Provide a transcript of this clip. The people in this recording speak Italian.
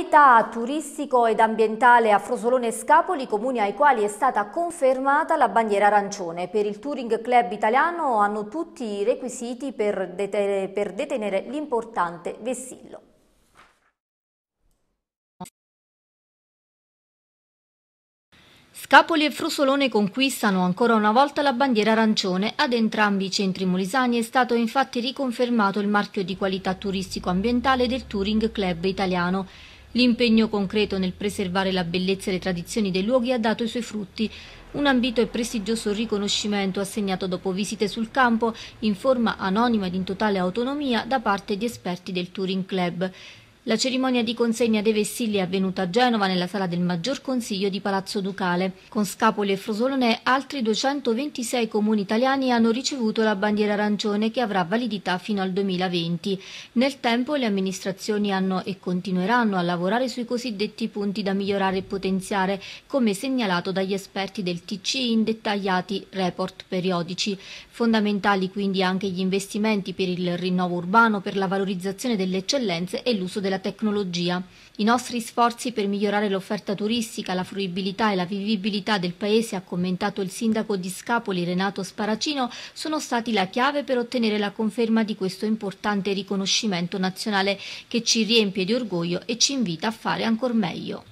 L'attività turistico ed ambientale a Frosolone e Scapoli, comuni ai quali è stata confermata la bandiera arancione. Per il Touring Club italiano hanno tutti i requisiti per, detenere, per detenere l'importante vessillo. Scapoli e Frusolone conquistano ancora una volta la bandiera arancione. Ad entrambi i centri molisani è stato infatti riconfermato il marchio di qualità turistico-ambientale del Touring Club italiano. L'impegno concreto nel preservare la bellezza e le tradizioni dei luoghi ha dato i suoi frutti. Un ambito e prestigioso riconoscimento assegnato dopo visite sul campo in forma anonima ed in totale autonomia da parte di esperti del Touring Club. La cerimonia di consegna dei vessilli è avvenuta a Genova nella sala del Maggior Consiglio di Palazzo Ducale. Con Scapoli e Frosolone altri 226 comuni italiani hanno ricevuto la bandiera arancione che avrà validità fino al 2020. Nel tempo le amministrazioni hanno e continueranno a lavorare sui cosiddetti punti da migliorare e potenziare, come segnalato dagli esperti del TC in dettagliati report periodici. Fondamentali quindi anche gli investimenti per il rinnovo urbano, per la valorizzazione delle eccellenze e l'uso del della tecnologia. I nostri sforzi per migliorare l'offerta turistica, la fruibilità e la vivibilità del paese, ha commentato il sindaco di Scapoli Renato Sparacino, sono stati la chiave per ottenere la conferma di questo importante riconoscimento nazionale che ci riempie di orgoglio e ci invita a fare ancora meglio.